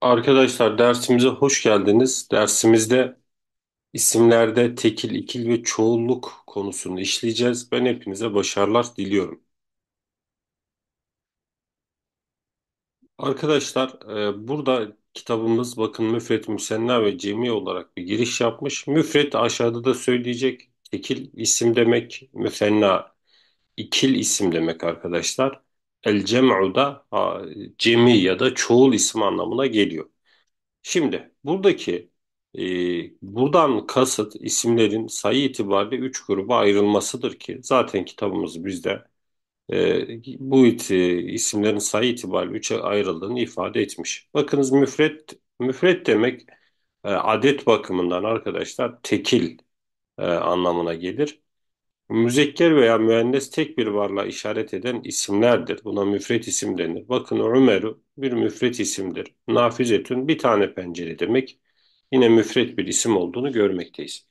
Arkadaşlar dersimize hoş geldiniz. Dersimizde isimlerde tekil, ikil ve çoğulluk konusunu işleyeceğiz. Ben hepinize başarılar diliyorum. Arkadaşlar e, burada kitabımız bakın müfret, müsenna ve cemi olarak bir giriş yapmış. Müfret aşağıda da söyleyecek. Tekil isim demek, müsenna ikil isim demek arkadaşlar. El cem'u da cemi ya da çoğul isim anlamına geliyor. Şimdi buradaki e, buradan kasıt isimlerin sayı itibariyle 3 gruba ayrılmasıdır ki zaten kitabımız bizde e, bu iti, e, isimlerin sayı itibariyle 3'e ayrıldığını ifade etmiş. Bakınız müfret müfret demek e, adet bakımından arkadaşlar tekil e, anlamına gelir. Müzekker veya müennes tek bir varlığa işaret eden isimlerdir. Buna müfret isim denir. Bakın Ümeru bir müfret isimdir. Nafizetün bir tane pencere demek. Yine müfret bir isim olduğunu görmekteyiz.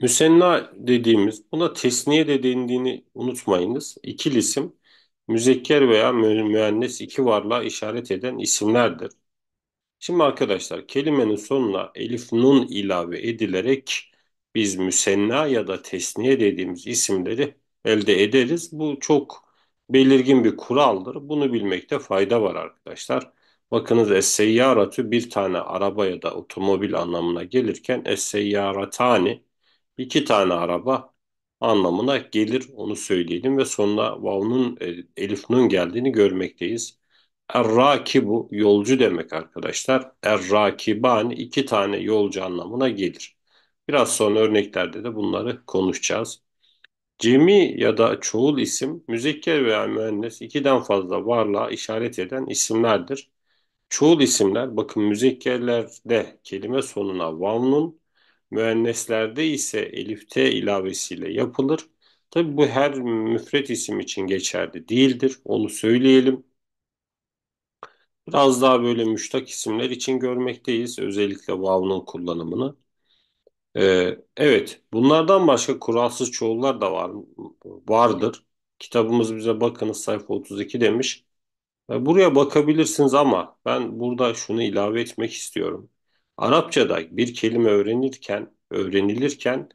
Müsenna dediğimiz, buna tesniye de dendiğini unutmayınız. İkil isim, müzekker veya müennes iki varlığa işaret eden isimlerdir. Şimdi arkadaşlar kelimenin sonuna elif nun ilave edilerek biz müsenna ya da tesniye dediğimiz isimleri elde ederiz. Bu çok belirgin bir kuraldır. Bunu bilmekte fayda var arkadaşlar. Bakınız es-seyyaratu bir tane araba ya da otomobil anlamına gelirken es-seyyaratani iki tane araba anlamına gelir. Onu söyleyelim ve sonuna vav'nun e, elif nun geldiğini görmekteyiz. Er-rakibu yolcu demek arkadaşlar. Er-rakibani iki tane yolcu anlamına gelir. Biraz sonra örneklerde de bunları konuşacağız. Cemi ya da çoğul isim müzekker veya müennes ikiden fazla varlığa işaret eden isimlerdir. Çoğul isimler bakın müzekkerlerde kelime sonuna vanlun, müenneslerde ise elifte ilavesiyle yapılır. Tabi bu her müfret isim için geçerli değildir. Onu söyleyelim. Biraz daha böyle müştak isimler için görmekteyiz. Özellikle vav'nın kullanımını. Ee, evet, bunlardan başka kuralsız çoğullar da var vardır. Kitabımız bize bakınız sayfa 32 demiş. Buraya bakabilirsiniz ama ben burada şunu ilave etmek istiyorum. Arapçada bir kelime öğrenirken öğrenilirken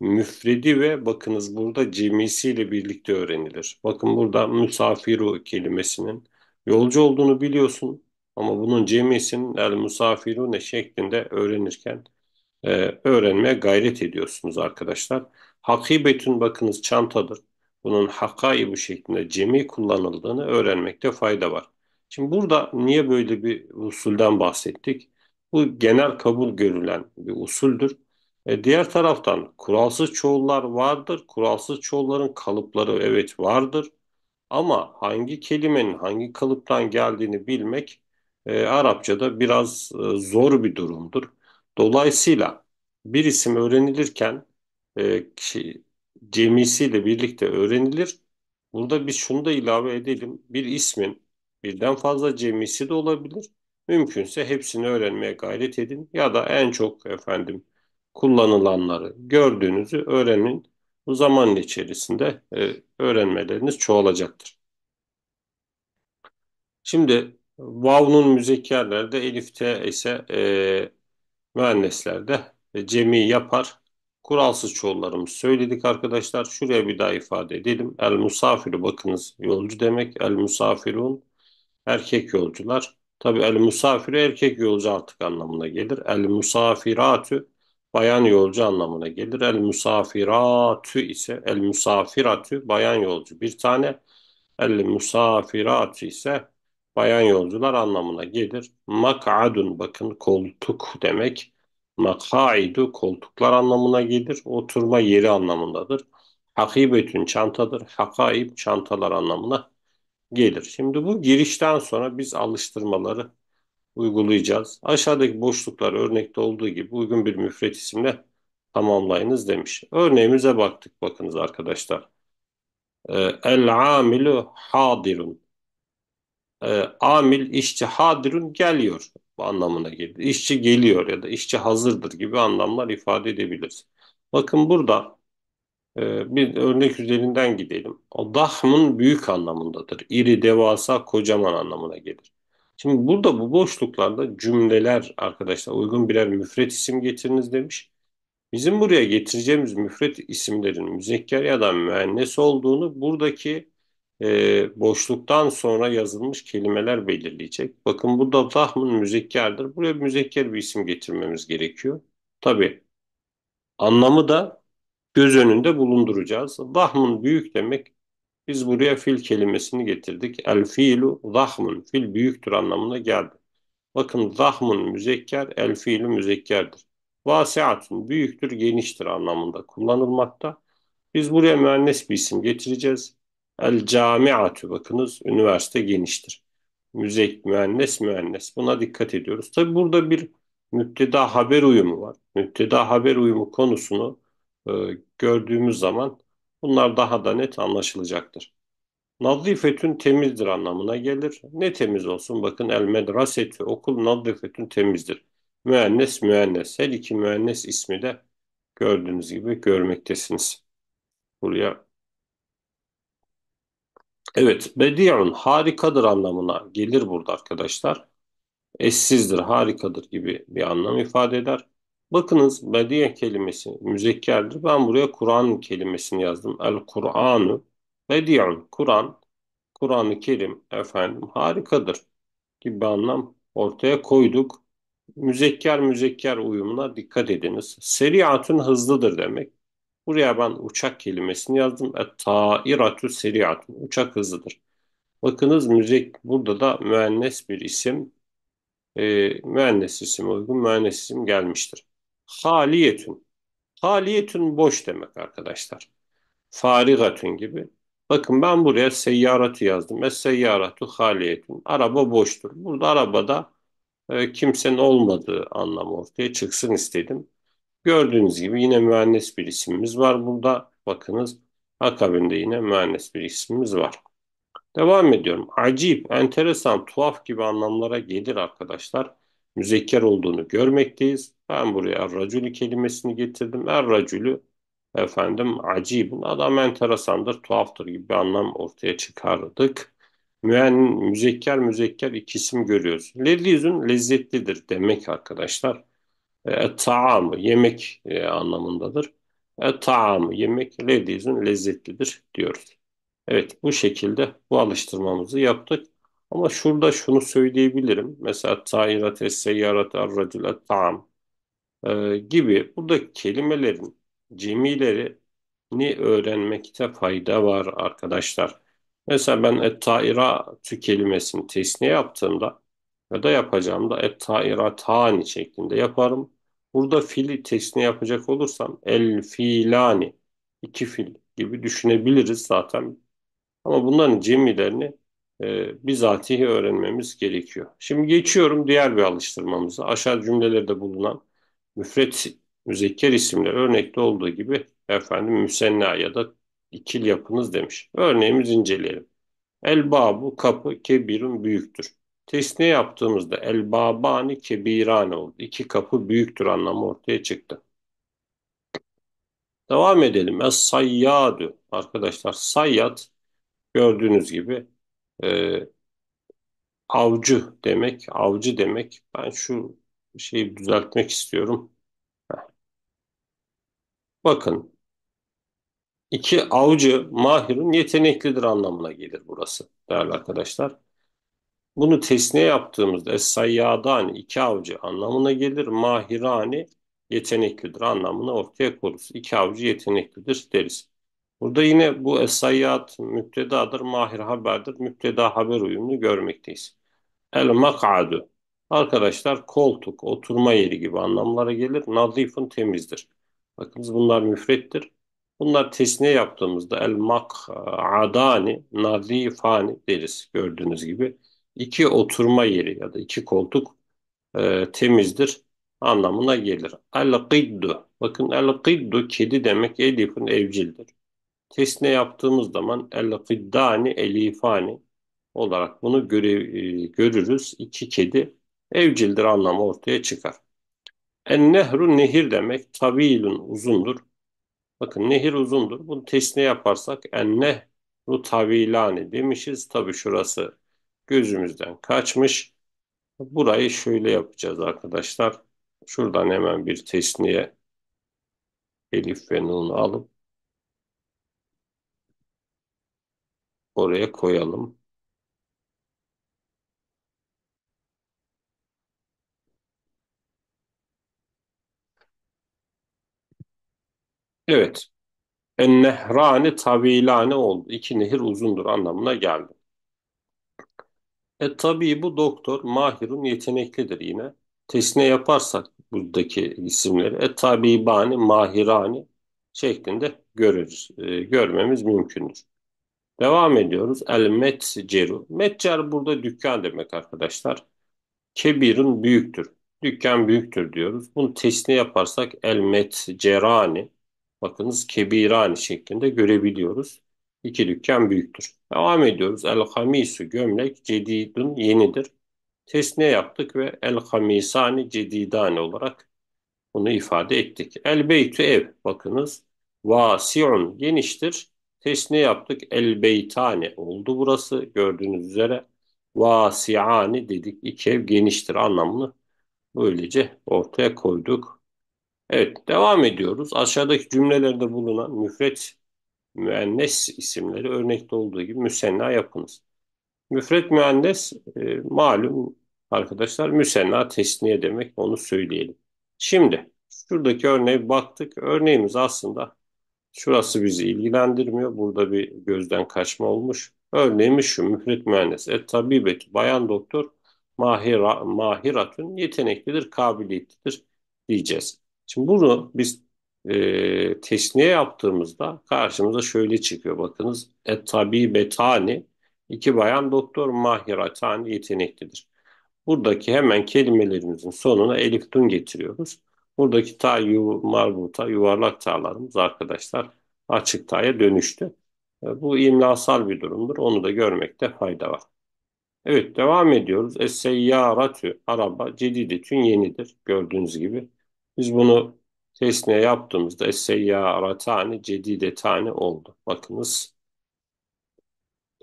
müfredi ve bakınız burada cemisiyle birlikte öğrenilir. Bakın burada müsafiru kelimesinin yolcu olduğunu biliyorsun ama bunun cemisinin el ne şeklinde öğrenirken e, öğrenmeye gayret ediyorsunuz arkadaşlar. Hakibetün bakınız çantadır. Bunun hakai bu şeklinde cemi kullanıldığını öğrenmekte fayda var. Şimdi burada niye böyle bir usulden bahsettik? Bu genel kabul görülen bir usuldür. E, diğer taraftan kuralsız çoğullar vardır. Kuralsız çoğulların kalıpları evet vardır. Ama hangi kelimenin hangi kalıptan geldiğini bilmek e, Arapçada biraz e, zor bir durumdur. Dolayısıyla bir isim öğrenilirken e, ki, cemisiyle birlikte öğrenilir. Burada biz şunu da ilave edelim. Bir ismin birden fazla cemisi de olabilir. Mümkünse hepsini öğrenmeye gayret edin ya da en çok efendim kullanılanları gördüğünüzü öğrenin. Bu zaman içerisinde e, öğrenmeleriniz çoğalacaktır. Şimdi Vav'nun müzekkerlerde Elif'te ise e, mühendisler de e, cemi yapar. Kuralsız çoğullarımız söyledik arkadaşlar. Şuraya bir daha ifade edelim. El musafiru bakınız yolcu demek. El musafirun erkek yolcular. Tabi el musafiru erkek yolcu artık anlamına gelir. El musafiratü bayan yolcu anlamına gelir. El musafiratü ise el musafiratü bayan yolcu bir tane. El musafiratü ise bayan yolcular anlamına gelir. Mak'adun bakın koltuk demek. Makaidu koltuklar anlamına gelir. Oturma yeri anlamındadır. Hakibetün çantadır. Hakaib çantalar anlamına gelir. Şimdi bu girişten sonra biz alıştırmaları uygulayacağız. Aşağıdaki boşluklar örnekte olduğu gibi uygun bir müfret isimle tamamlayınız demiş. Örneğimize baktık bakınız arkadaşlar. Ee, El amilu hadirun. Ee, amil işçi hadirun geliyor bu anlamına gelir. İşçi geliyor ya da işçi hazırdır gibi anlamlar ifade edebiliriz. Bakın burada e, bir örnek üzerinden gidelim. O dahmın büyük anlamındadır. İri, devasa, kocaman anlamına gelir. Şimdi burada bu boşluklarda cümleler arkadaşlar uygun birer müfret isim getiriniz demiş. Bizim buraya getireceğimiz müfret isimlerin müzekker ya da müennes olduğunu buradaki e, boşluktan sonra yazılmış kelimeler belirleyecek. Bakın bu da tahmin müzekkerdir. Buraya müzekker bir isim getirmemiz gerekiyor. Tabi anlamı da göz önünde bulunduracağız. Zahmın büyük demek. Biz buraya fil kelimesini getirdik. El fiilu zahmın. Fil büyüktür anlamına geldi. Bakın zahmın müzekker, el fiilu müzekkerdir. Vasiatun büyüktür, geniştir anlamında kullanılmakta. Biz buraya müennes bir isim getireceğiz. El camiatü bakınız üniversite geniştir. Müzek, müennes, müennes. Buna dikkat ediyoruz. Tabi burada bir müpteda haber uyumu var. Müpteda haber uyumu konusunu e, gördüğümüz zaman bunlar daha da net anlaşılacaktır. Nazifetün temizdir anlamına gelir. Ne temiz olsun? Bakın el medrasetü okul nazifetün temizdir. Müennes müennes. Her iki müennes ismi de gördüğünüz gibi görmektesiniz. Buraya Evet, bedi'un harikadır anlamına gelir burada arkadaşlar. Eşsizdir, harikadır gibi bir anlam ifade eder. Bakınız bediye kelimesi müzekkerdir. Ben buraya Kur'an kelimesini yazdım. El-Kur'anu bedi'un. Kur'an, Kur'an-ı Kerim efendim harikadır gibi bir anlam ortaya koyduk. Müzekker müzekker uyumuna dikkat ediniz. Seriatun hızlıdır demek. Buraya ben uçak kelimesini yazdım. E, tairatu seri'atu. Uçak hızlıdır. Bakınız müzik burada da müennes bir isim. E, müennes isim uygun müennes isim gelmiştir. Haliyetün. Haliyetün boş demek arkadaşlar. Farigatun gibi. Bakın ben buraya seyyaratu yazdım. Es seyyaratu haliyetun. Araba boştur. Burada arabada e, kimsenin olmadığı anlamı ortaya çıksın istedim. Gördüğünüz gibi yine mühendis bir isimimiz var. Burada bakınız akabinde yine mühendis bir isimimiz var. Devam ediyorum. Acip, enteresan, tuhaf gibi anlamlara gelir arkadaşlar. Müzekker olduğunu görmekteyiz. Ben buraya racülü kelimesini getirdim. Er racülü efendim acibin adam enteresandır, tuhaftır gibi bir anlam ortaya çıkardık. Müen, müzekker, müzekker iki isim görüyoruz. Lellizun lezzetlidir demek arkadaşlar. E, ta'amı yemek e, anlamındadır. E, ta'amı yemek lezizin lezzetlidir diyoruz. Evet bu şekilde bu alıştırmamızı yaptık. Ama şurada şunu söyleyebilirim. Mesela ta'irat seyyarat arracül ta'am gibi burada kelimelerin cemilerini öğrenmekte fayda var arkadaşlar. Mesela ben et-ta'ira kelimesini tesniye yaptığımda ya da yapacağım da ettairatani şeklinde yaparım. Burada fili tesni yapacak olursam el filani iki fil gibi düşünebiliriz zaten. Ama bunların cemilerini e, bizatihi öğrenmemiz gerekiyor. Şimdi geçiyorum diğer bir alıştırmamıza. Aşağı cümlelerde bulunan müfret müzekker isimler örnekte olduğu gibi efendim müsenna ya da ikil yapınız demiş. Örneğimiz inceleyelim. El babu kapı kebirin büyüktür. Tesne yaptığımızda el babani kebirane oldu. İki kapı büyüktür anlamı ortaya çıktı. Devam edelim. Es sayyadü. Arkadaşlar sayyad gördüğünüz gibi e, avcı demek. Avcı demek. Ben şu şeyi düzeltmek istiyorum. Bakın. İki avcı mahirin yeteneklidir anlamına gelir burası değerli arkadaşlar. Bunu tesniye yaptığımızda es-sayyadani iki avcı anlamına gelir. Mahirani yeteneklidir anlamını ortaya koruruz. İki avcı yeteneklidir deriz. Burada yine bu esayyat müptedadır, mahir haberdir. Müpteda haber uyumlu görmekteyiz. El mak'adu. Arkadaşlar koltuk, oturma yeri gibi anlamlara gelir. Nazifun temizdir. Bakınız bunlar müfrettir. Bunlar tesniye yaptığımızda el mak'adani, nazifani deriz gördüğünüz gibi iki oturma yeri ya da iki koltuk e, temizdir anlamına gelir. Al qiddu, Bakın al qiddu kedi demek elifin evcildir. Tesne yaptığımız zaman el-giddani elifani olarak bunu göre, e, görürüz. İki kedi evcildir anlamı ortaya çıkar. En-nehru nehir demek tavilun uzundur. Bakın nehir uzundur. Bunu tesne yaparsak en-nehru tavilani demişiz. Tabi şurası gözümüzden kaçmış. Burayı şöyle yapacağız arkadaşlar. Şuradan hemen bir tesniye Elif ve Nun'u alıp oraya koyalım. Evet. En nehrani tavilani oldu. İki nehir uzundur anlamına geldi. E tabii bu doktor Mahirun yeteneklidir yine. Tesne yaparsak buradaki isimleri e tabibani, mahirani şeklinde görürüz. E, görmemiz mümkündür. Devam ediyoruz. El metceru. Metcer burada dükkan demek arkadaşlar. Kebirun büyüktür. Dükkan büyüktür diyoruz. Bunu tesne yaparsak el metcerani. Bakınız kebirani şeklinde görebiliyoruz. İki dükkan büyüktür. Devam ediyoruz. El hamisu gömlek cedidun yenidir. Tesne yaptık ve el hamisani cedidani olarak bunu ifade ettik. El Beytu ev bakınız. Vasiun geniştir. Tesne yaptık. El Beytani oldu burası gördüğünüz üzere. Vasiani dedik. İki ev geniştir anlamını böylece ortaya koyduk. Evet devam ediyoruz. Aşağıdaki cümlelerde bulunan müfret müennes isimleri örnekte olduğu gibi müsenna yapınız. Müfret müennes e, malum arkadaşlar müsenna tesniye demek onu söyleyelim. Şimdi şuradaki örneğe baktık. Örneğimiz aslında şurası bizi ilgilendirmiyor. Burada bir gözden kaçma olmuş. Örneğimiz şu müfret müennes. Et tabibet bayan doktor mahira, mahiratün yeteneklidir, kabiliyetlidir diyeceğiz. Şimdi bunu biz e, tesniye yaptığımızda karşımıza şöyle çıkıyor. Bakınız et tabi betani iki bayan doktor mahiratani yeteneklidir. Buradaki hemen kelimelerimizin sonuna elif getiriyoruz. Buradaki ta yu, marbuta yuvarlak tağlarımız arkadaşlar açık taya dönüştü. E, bu imlasal bir durumdur. Onu da görmekte fayda var. Evet devam ediyoruz. Es-seyyaratü araba cedidetün yenidir. Gördüğünüz gibi. Biz bunu tesniye yaptığımızda tane, esseyyaratani cedidetani oldu. Bakınız.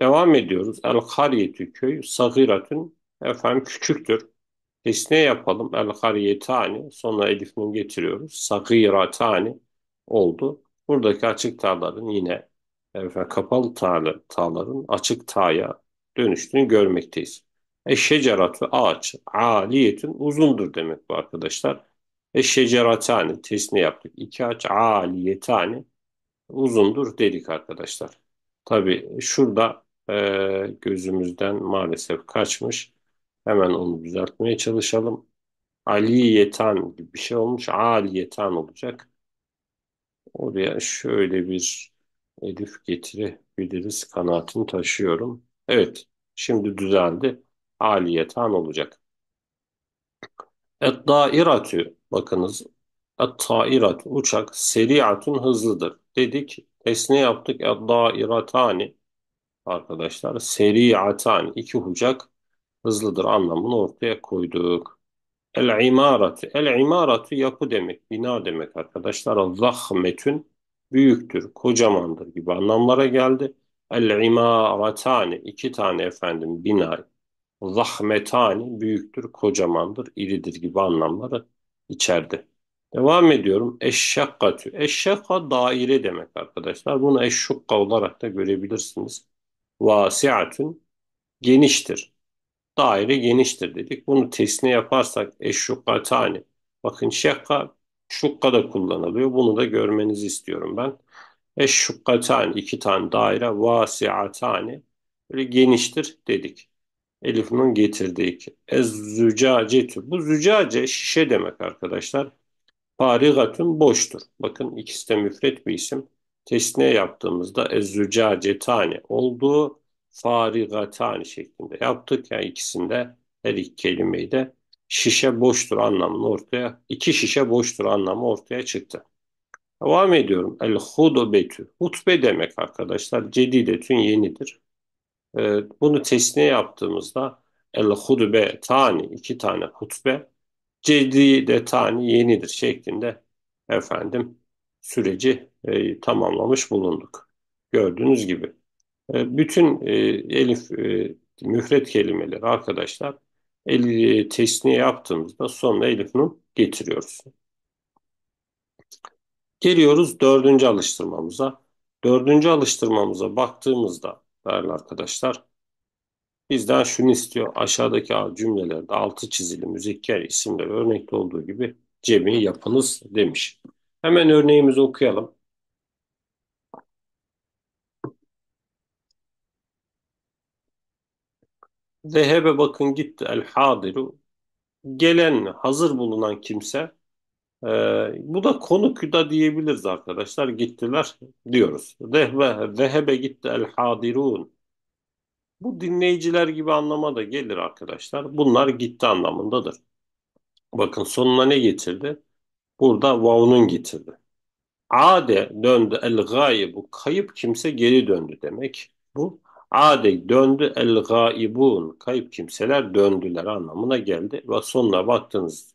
Devam ediyoruz. El kariyetü köy sagiratün efendim küçüktür. Tesniye yapalım. El kariyetani sonra elif nun getiriyoruz. Sagiratani oldu. Buradaki açık tağların yine efendim, kapalı tağlı, tağların açık tağya dönüştüğünü görmekteyiz. Eşşecerat ve ağaç aliyetün uzundur demek bu arkadaşlar ve şeceratani tesni yaptık. İki aç aliyetani uzundur dedik arkadaşlar. Tabi şurada e, gözümüzden maalesef kaçmış. Hemen onu düzeltmeye çalışalım. Aliyetan gibi bir şey olmuş. Aliyetan olacak. Oraya şöyle bir elif getirebiliriz. Kanaatini taşıyorum. Evet. Şimdi düzeldi. Aliyetan olacak. Et dairatü Bakınız at-tairat uçak seriatun hızlıdır. Dedik esne yaptık ad-dairatani arkadaşlar seriatan iki uçak hızlıdır anlamını ortaya koyduk. El imaratu el imaratu yapı demek, bina demek arkadaşlar. Zahmetün büyüktür, kocamandır gibi anlamlara geldi. El imaratani iki tane efendim bina. Zahmetani büyüktür, kocamandır, iridir gibi anlamları içerdi. Devam ediyorum. Eşşakkatü. Eşşakka daire demek arkadaşlar. Bunu eşşukka olarak da görebilirsiniz. Vasiatün geniştir. Daire geniştir dedik. Bunu tesne yaparsak eşşukkatani. Bakın şakka şukka da kullanılıyor. Bunu da görmenizi istiyorum ben. Eşşukkatani iki tane daire vasiatani böyle geniştir dedik. Elif'in getirdiği ez zücacetü. Bu zücace şişe demek arkadaşlar. Farigatun boştur. Bakın ikisi de müfret bir isim. Tesne yaptığımızda ez zücacetane olduğu farigatani şeklinde yaptık. Yani ikisinde her iki kelimeyi de şişe boştur anlamını ortaya, iki şişe boştur anlamı ortaya çıktı. Devam ediyorum. El hudubetü. Hutbe demek arkadaşlar. Cedidetün yenidir. E, bunu tesniye yaptığımızda el hudbe tani iki tane hutbe cedide tani yenidir şeklinde efendim süreci e, tamamlamış bulunduk. Gördüğünüz gibi e, bütün e, elif e, müfret kelimeleri arkadaşlar el, e, tesniye yaptığımızda sonuna elif nun getiriyoruz. Geliyoruz dördüncü alıştırmamıza. Dördüncü alıştırmamıza baktığımızda Değerli arkadaşlar. Bizden şunu istiyor. Aşağıdaki cümlelerde altı çizili müzikker isimler örnekte olduğu gibi cemi yapınız demiş. Hemen örneğimizi okuyalım. Zehebe bakın gitti el hadiru. Gelen hazır bulunan kimse e, bu da konu küda diyebiliriz arkadaşlar. Gittiler diyoruz. Zehve, zehebe gitti el hadirun. Bu dinleyiciler gibi anlama da gelir arkadaşlar. Bunlar gitti anlamındadır. Bakın sonuna ne getirdi? Burada vav'nun getirdi. Ade döndü el bu Kayıp kimse geri döndü demek. Bu ade döndü el gaibun. Kayıp kimseler döndüler anlamına geldi. Ve sonuna baktığınız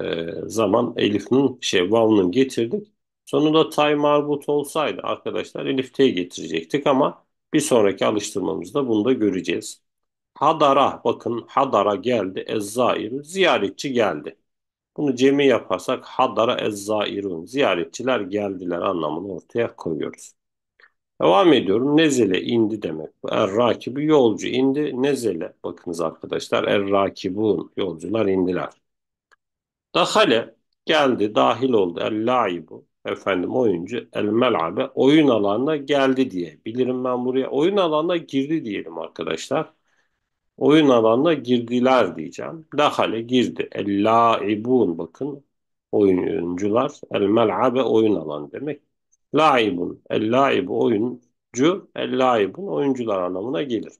ee, zaman Elif'in şey Vav'nın getirdik. Sonunda tay marbut olsaydı arkadaşlar Elif T'yi getirecektik ama bir sonraki alıştırmamızda bunu da göreceğiz. Hadara bakın Hadara geldi Ezzairun ziyaretçi geldi. Bunu cemi yaparsak Hadara Ezzairun ziyaretçiler geldiler anlamını ortaya koyuyoruz. Devam ediyorum. Nezele indi demek. Er-rakibi yolcu indi. Nezele bakınız arkadaşlar. Er-rakibun yolcular indiler. Dahale geldi, dahil oldu. El bu, efendim oyuncu el mel'abe oyun alanına geldi diye. Bilirim ben buraya oyun alanına girdi diyelim arkadaşlar. Oyun alanına girdiler diyeceğim. Dahale girdi. El laibun bakın oyuncular. El mel'abe oyun alan demek. Laibun. El laibu oyuncu. El laibun oyuncular anlamına gelir.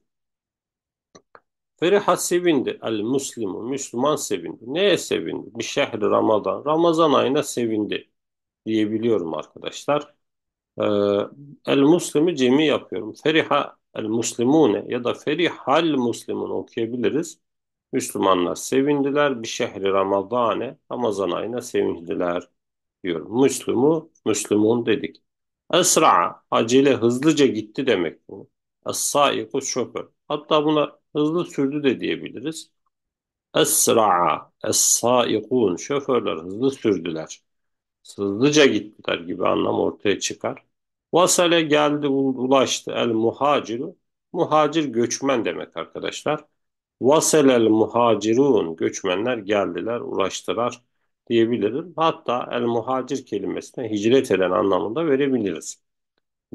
Feriha sevindi. El Müslimu. Müslüman sevindi. Neye sevindi? Bir şehri Ramazan. Ramazan ayına sevindi diyebiliyorum arkadaşlar. Ee, el Müslim'i cemi yapıyorum. Feriha el Müslimune ya da Ferihal Müslimun okuyabiliriz. Müslümanlar sevindiler. Bir şehri Ramazan'e Ramazan ayına sevindiler diyorum. Müslümu, Müslümun dedik. Esra, acele hızlıca gitti demek bu. Es-saiku şoför. Hatta buna hızlı sürdü de diyebiliriz. Esra'a, es-saikun, şoförler hızlı sürdüler. Hızlıca gittiler gibi anlam ortaya çıkar. Vasale geldi, ulaştı. El muhaciru, muhacir göçmen demek arkadaşlar. Vaselel muhacirun, göçmenler geldiler, ulaştılar diyebilirim. Hatta el muhacir kelimesine hicret eden anlamında verebiliriz.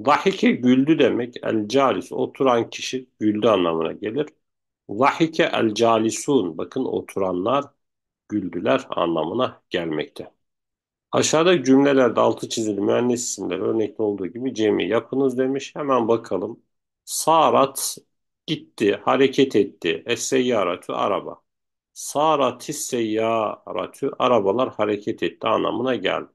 Dahike güldü demek el calis oturan kişi güldü anlamına gelir. Vahike el calisun bakın oturanlar güldüler anlamına gelmekte. Aşağıda cümlelerde altı çizili mühendis isimler örnekte olduğu gibi Cemi yapınız demiş. Hemen bakalım. Sarat gitti, hareket etti. es araba. Saratis seyyaratü arabalar hareket etti anlamına geldi.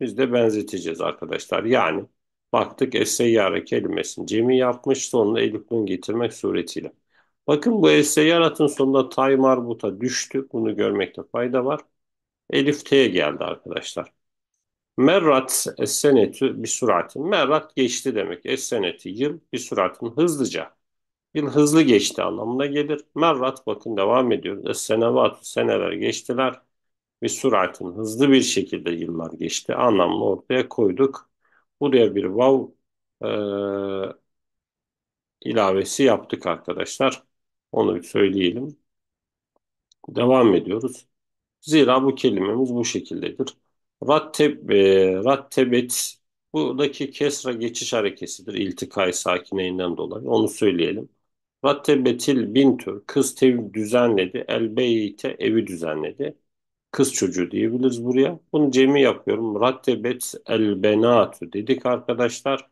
Biz de benzeteceğiz arkadaşlar. Yani baktık es kelimesini Cemi yapmış sonunda elifun getirmek suretiyle. Bakın bu Esseyarat'ın sonunda Tay Marbut'a düştü. Bunu görmekte fayda var. Elif T'ye geldi arkadaşlar. Merrat essenetü bir süratin. Merrat geçti demek. Esseneti yıl bir süratin hızlıca. Yıl hızlı geçti anlamına gelir. Merrat bakın devam ediyoruz. Essenevat seneler geçtiler. Bir süratin hızlı bir şekilde yıllar geçti. Anlamını ortaya koyduk. Buraya bir vav e, ilavesi yaptık arkadaşlar. Onu bir söyleyelim. Devam ediyoruz. Zira bu kelimemiz bu şekildedir. Ratteb, e, rattebet buradaki kesra geçiş harekesidir. İltikay sakineyinden dolayı. Onu söyleyelim. Rattebetil bintü kız tev düzenledi. El beyte evi düzenledi. Kız çocuğu diyebiliriz buraya. Bunu cemi yapıyorum. Rattebet el benatü dedik arkadaşlar.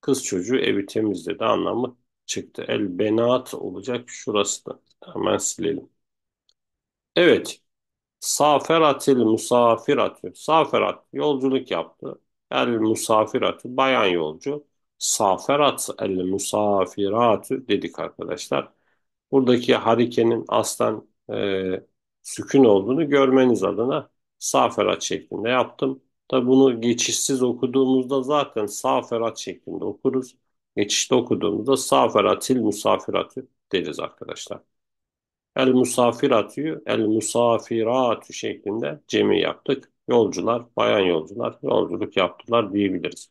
Kız çocuğu evi temizledi anlamı çıktı. El benat olacak şurası da. Hemen silelim. Evet. Saferatil musafiratü. Saferat yolculuk yaptı. El musafiratü bayan yolcu. Saferat el musafiratü dedik arkadaşlar. Buradaki harikenin aslen e, sükun olduğunu görmeniz adına saferat şeklinde yaptım. Tabi bunu geçişsiz okuduğumuzda zaten saferat şeklinde okuruz geçişte okuduğumuzda saferatil musafiratü deriz arkadaşlar. El musafiratü, el musafiratü şeklinde cemi yaptık. Yolcular, bayan yolcular yolculuk yaptılar diyebiliriz.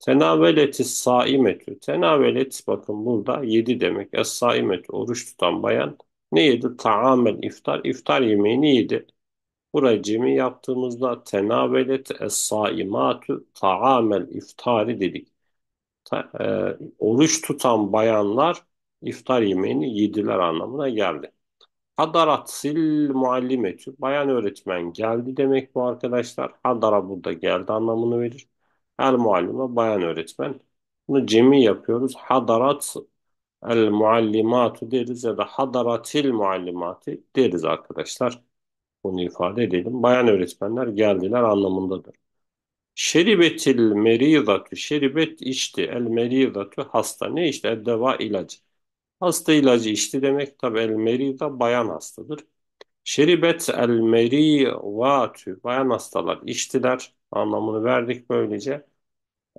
Tenaveletis saimetü. Tenavelet bakın burada yedi demek. Es saimetü, oruç tutan bayan ne yedi? Taamel iftar. iftar yemeğini yedi. Burayı cemi yaptığımızda tenavvelet es saimatü taamel iftari dedik e, oruç tutan bayanlar iftar yemeğini yediler anlamına geldi. Hadarat sil muallimetü. Bayan öğretmen geldi demek bu arkadaşlar. Hadara burada geldi anlamını verir. El muallime bayan öğretmen. Bunu cemi yapıyoruz. Hadarat el muallimatu deriz ya da hadaratil muallimati deriz arkadaşlar. Bunu ifade edelim. Bayan öğretmenler geldiler anlamındadır. Şeribetil meridatu şeribet içti. El meridatu hasta. Ne işte? El deva ilacı. Hasta ilacı içti demek tabi el merida bayan hastadır. Şeribet el merivatü bayan hastalar içtiler anlamını verdik böylece.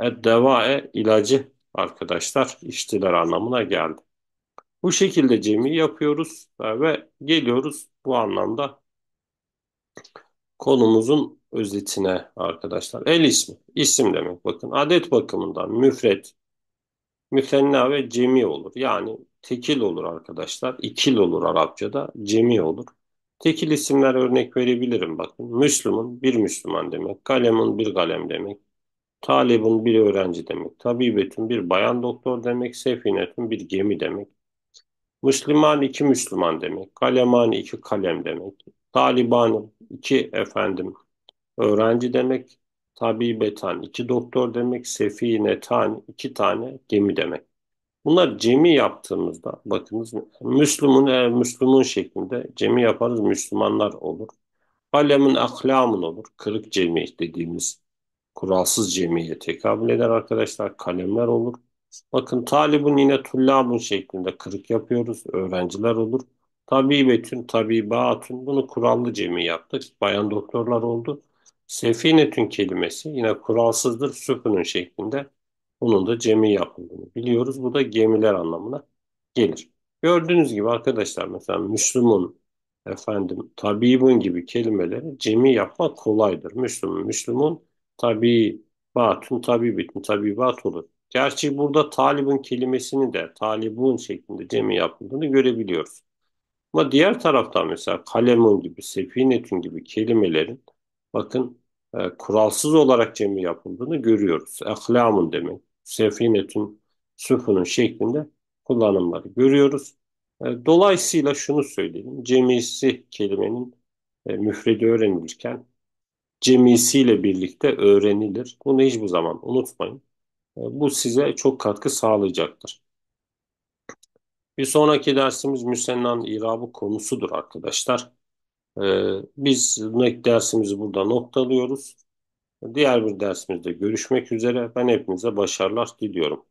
El devae ilacı arkadaşlar içtiler anlamına geldi. Bu şekilde cemi yapıyoruz ve geliyoruz bu anlamda konumuzun özetine arkadaşlar. El ismi, isim demek bakın. Adet bakımından müfret, müsenna ve cemi olur. Yani tekil olur arkadaşlar. İkil olur Arapçada, cemi olur. Tekil isimler örnek verebilirim bakın. Müslüman bir Müslüman demek. Kalemun bir kalem demek. Talibun bir öğrenci demek. tabibetin bir bayan doktor demek. sefinetin bir gemi demek. Müslüman iki Müslüman demek. Kaleman iki kalem demek. Taliban iki efendim Öğrenci demek tabi betan, iki doktor demek, sefi netan, iki tane gemi demek. Bunlar cemi yaptığımızda bakınız Müslümanın e, Müslümun şeklinde cemi yaparız Müslümanlar olur. Kalemin aklamın olur. Kırık cemi dediğimiz kuralsız cemiye tekabül eder arkadaşlar. Kalemler olur. Bakın talibun yine tullabun şeklinde kırık yapıyoruz. Öğrenciler olur. Tabibetün, tabibatün bunu kurallı cemi yaptık. Bayan doktorlar oldu. Sefinetün kelimesi yine kuralsızdır süpünün şeklinde. Bunun da cemi yapıldığını biliyoruz. Bu da gemiler anlamına gelir. Gördüğünüz gibi arkadaşlar mesela Müslümun, efendim tabibun gibi kelimeleri cemi yapmak kolaydır. Müslümun, Müslümun, tabi, batun, tabi tabibitin, tabibat olur. Gerçi burada talibun kelimesini de talibun şeklinde cemi yapıldığını görebiliyoruz. Ama diğer taraftan mesela kalemun gibi, sefinetün gibi kelimelerin bakın e, kuralsız olarak cemi yapıldığını görüyoruz. Ehlamun demek. Sefinetün, süfunun şeklinde kullanımları görüyoruz. E, dolayısıyla şunu söyleyelim. Cemisi kelimenin e, müfredi öğrenilirken cemisiyle birlikte öğrenilir. Bunu hiçbir zaman unutmayın. E, bu size çok katkı sağlayacaktır. Bir sonraki dersimiz müsennan irabı konusudur arkadaşlar. Ee, biz ilk dersimizi burada noktalıyoruz. Diğer bir dersimizde görüşmek üzere. Ben hepinize başarılar diliyorum.